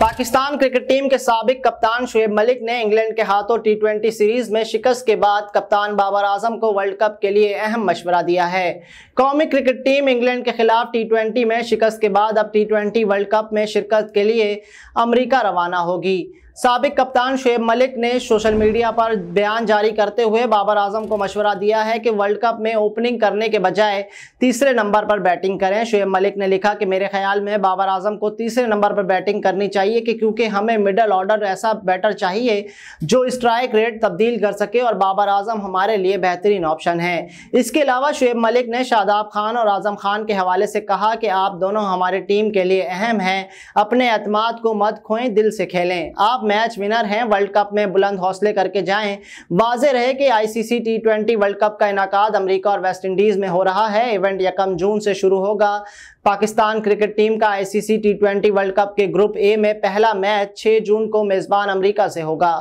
Pakistan cricket team के सबक कप्तान शुएब मलिक ने इंग्लैंड के हाथों टी सीरीज में शिकस्त के बाद कप्तान बाबर आजम को वर्ल्ड कप के लिए अहम मशवरा दिया है कौमी क्रिकेट टीम इंग्लैंड के खिलाफ टी में शिकस्त के बाद अब टी वर्ल्ड कप में शिरकत के लिए अमरीका रवाना होगी सबक कप्तान शेब मलिक ने सोशल मीडिया पर बयान जारी करते हुए बाबर आजम को मशवरा दिया है कि वर्ल्ड कप में ओपनिंग करने के बजाय तीसरे नंबर पर बैटिंग करें शेब मलिक ने लिखा कि मेरे ख्याल में बाबर आजम को तीसरे नंबर पर बैटिंग करनी चाहिए कि क्योंकि हमें मिडल ऑर्डर ऐसा बैटर चाहिए जो स्ट्राइक रेट तब्दील कर सके और बाबर आजम हमारे लिए बेहतरीन ऑप्शन है इसके अलावा शुएब मलिक ने शादाब खान और आजम खान के हवाले से कहा कि आप दोनों हमारे टीम के लिए अहम हैं अपने अतमाद को मत खोएं दिल से खेलें आप मैच विनर हैं वर्ल्ड कप में बुलंद हौसले करके जाएं वाजे रहे कि ICC T twenty world cup का इनका अमरीका और वेस्ट इंडीज़ में हो रहा है इवेंट यकम जून से शुरू होगा पाकिस्तान क्रिकेट टीम का ICC T twenty world cup के ग्रुप ए में पहला मैच छह जून को मेज़बान अमरीका से होगा